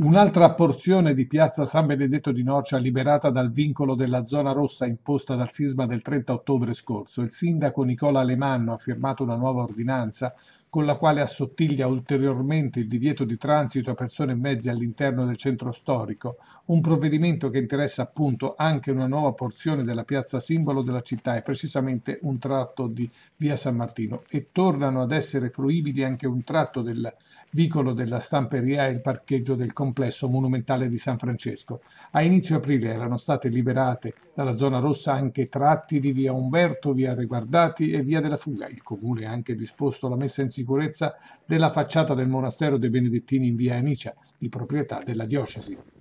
Un'altra porzione di piazza San Benedetto di Norcia liberata dal vincolo della zona rossa imposta dal sisma del 30 ottobre scorso, il sindaco Nicola Alemanno ha firmato una nuova ordinanza con la quale assottiglia ulteriormente il divieto di transito a persone e mezzi all'interno del centro storico, un provvedimento che interessa appunto anche una nuova porzione della piazza simbolo della città e precisamente un tratto di via San Martino e tornano ad essere fruibili anche un tratto del vicolo della stamperia e il parcheggio del comune complesso monumentale di San Francesco. A inizio aprile erano state liberate dalla zona rossa anche tratti di via Umberto, via Reguardati e via della Fuga. Il comune ha anche disposto la messa in sicurezza della facciata del monastero dei Benedettini in via Anicia, di proprietà della diocesi.